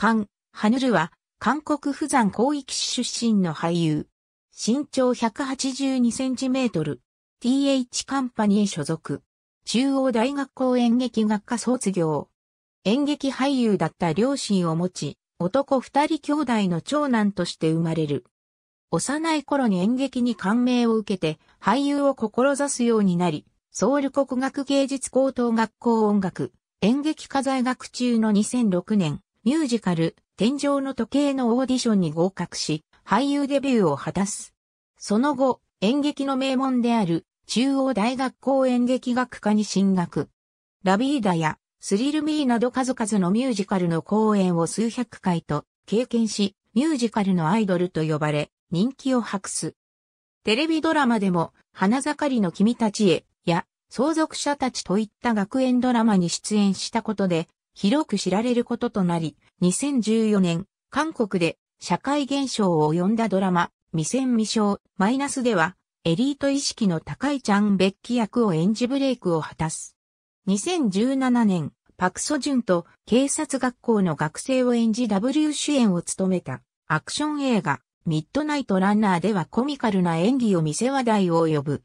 カン・ハヌルは、韓国釜山広域市出身の俳優。身長182センチメートル。TH カンパニー所属。中央大学校演劇学科卒業。演劇俳優だった両親を持ち、男二人兄弟の長男として生まれる。幼い頃に演劇に感銘を受けて、俳優を志すようになり、ソウル国学芸術高等学校音楽、演劇科在学中の2006年、ミュージカル、天井の時計のオーディションに合格し、俳優デビューを果たす。その後、演劇の名門である、中央大学校演劇学科に進学。ラビーダや、スリルミーなど数々のミュージカルの公演を数百回と経験し、ミュージカルのアイドルと呼ばれ、人気を博す。テレビドラマでも、花盛りの君たちへ、や、相続者たちといった学園ドラマに出演したことで、広く知られることとなり、2014年、韓国で社会現象を呼んだドラマ、未戦未勝、マイナスでは、エリート意識の高いチャン・ベッキ役を演じブレイクを果たす。2017年、パクソジュンと警察学校の学生を演じ W 主演を務めたアクション映画ミッドナイトランナーではコミカルな演技を見せ話題を呼ぶ。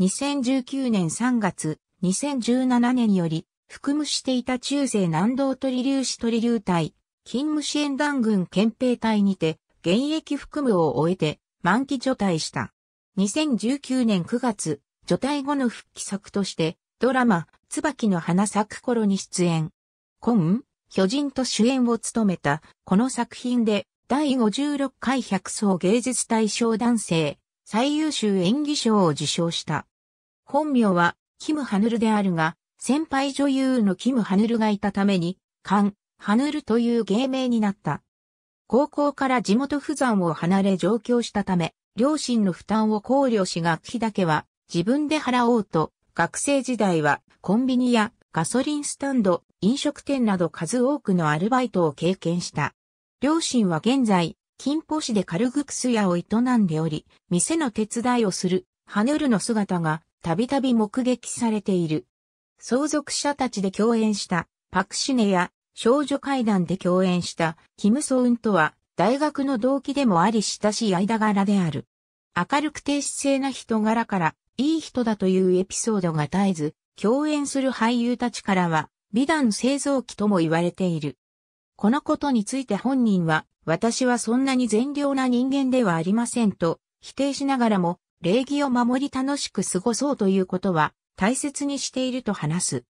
2019年3月、2017年より含むしていた中世南道鳥粒子鳥流隊、勤務支援団軍憲兵隊にて、現役含むを終えて、満期除隊した。2019年9月、除隊後の復帰作として、ドラマ、椿の花咲く頃に出演。今、巨人と主演を務めた、この作品で、第56回百層芸術大賞男性、最優秀演技賞を受賞した。本名は、キム・ハヌルであるが、先輩女優のキム・ハヌルがいたために、カン・ハヌルという芸名になった。高校から地元富山を離れ上京したため、両親の負担を考慮し学費だけは自分で払おうと、学生時代はコンビニやガソリンスタンド、飲食店など数多くのアルバイトを経験した。両親は現在、金峰市でカルグクス屋を営んでおり、店の手伝いをする、ハヌルの姿がたびたび目撃されている。相続者たちで共演したパクシネや少女会談で共演したキム・ソウンとは大学の同期でもあり親しい間柄である。明るく低姿勢な人柄からいい人だというエピソードが絶えず、共演する俳優たちからは美談製造機とも言われている。このことについて本人は私はそんなに善良な人間ではありませんと否定しながらも礼儀を守り楽しく過ごそうということは大切にしていると話す。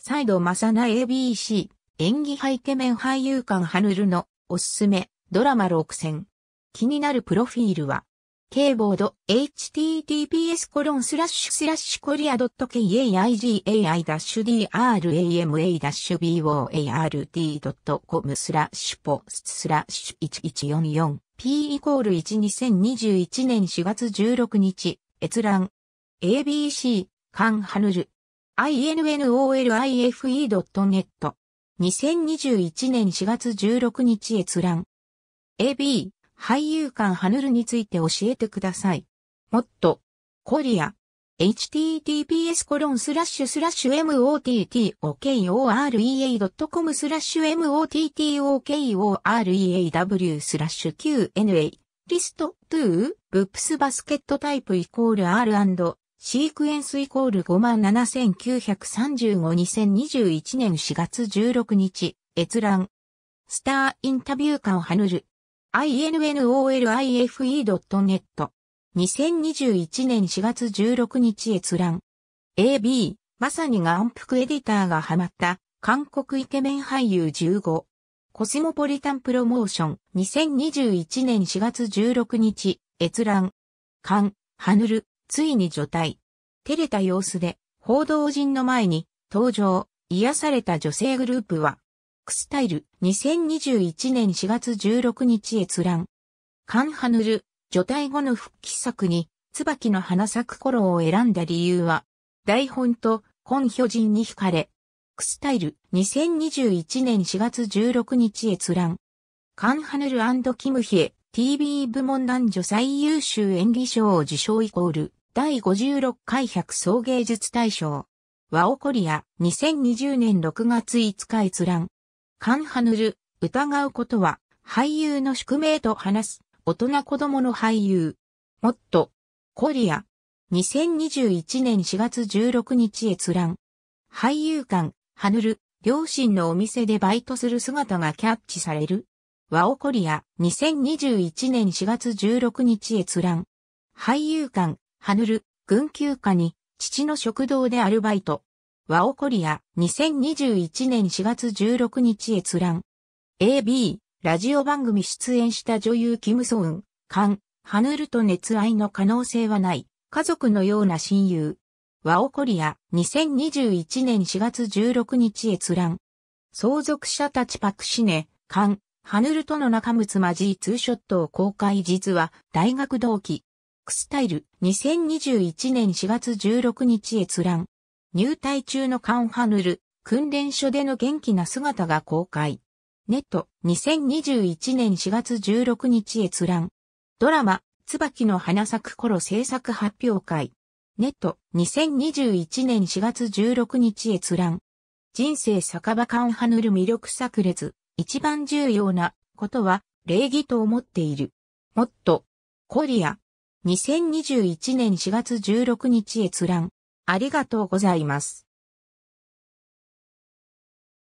再度マサナ ABC 演技派イケメン俳優館ハヌルのおすすめドラマ6選。気になるプロフィールは、k ボード https コロンスラッシュスラッシュコリア .kaigai-drama-boart.com スラッシュポススラッシュ 1144p イコール1 2021年4月16日閲覧 ABC カンハヌル。INNOLIFE.net。2021年4月16日閲覧。AB、俳優館ハヌルについて教えてください。もっと、コリア。https コロンスラッシュスラッシュ mottokorea.com スラッシュ mottokoreaw スラッシュ qna リスト to ブップスバスケットタイプイコール r シークエンスイコール57935-2021年4月16日、閲覧。スターインタビューカをはぬる。innolife.net。2021年4月16日閲覧。AB、まさにが安エディターがハマった、韓国イケメン俳優15。コスモポリタンプロモーション。2021年4月16日、閲覧。韓、ハヌル。ついに除隊。照れた様子で、報道陣の前に、登場、癒された女性グループは、クスタイル2021年4月16日閲覧。カンハヌル、除隊後の復帰作に、椿の花咲く頃を選んだ理由は、台本と、根巨人に惹かれ、クスタイル2021年4月16日閲覧。カンハヌルキムヒエ TV 部門男女最優秀演技賞を受賞イコール。第56回百総芸術大賞。ワオコリア、2020年6月5日閲覧。カンハヌル、疑うことは、俳優の宿命と話す、大人子供の俳優。もっと、コリア。2021年4月16日閲覧。俳優館、ハヌル、両親のお店でバイトする姿がキャッチされる。ワオコリア、2021年4月16日閲覧。俳優館、ハヌル、軍休暇に、父の食堂でアルバイト。ワオコリア、2021年4月16日閲覧。AB、ラジオ番組出演した女優キムソウン、カン、ハヌルと熱愛の可能性はない。家族のような親友。ワオコリア、2021年4月16日閲覧。相続者たちパクシネ、カン、ハヌルとの仲睦まじいツーショットを公開実は大学同期、クスタイル2021年4月16日閲覧。入隊中のカンハヌル、訓練所での元気な姿が公開。ネット2021年4月16日閲覧。ドラマ、椿の花咲く頃制作発表会。ネット2021年4月16日閲覧。人生酒場カンハヌル魅力炸裂。一番重要なことは礼儀と思っている。もっと、コリア、2021年4月16日閲覧。ありがとうございます。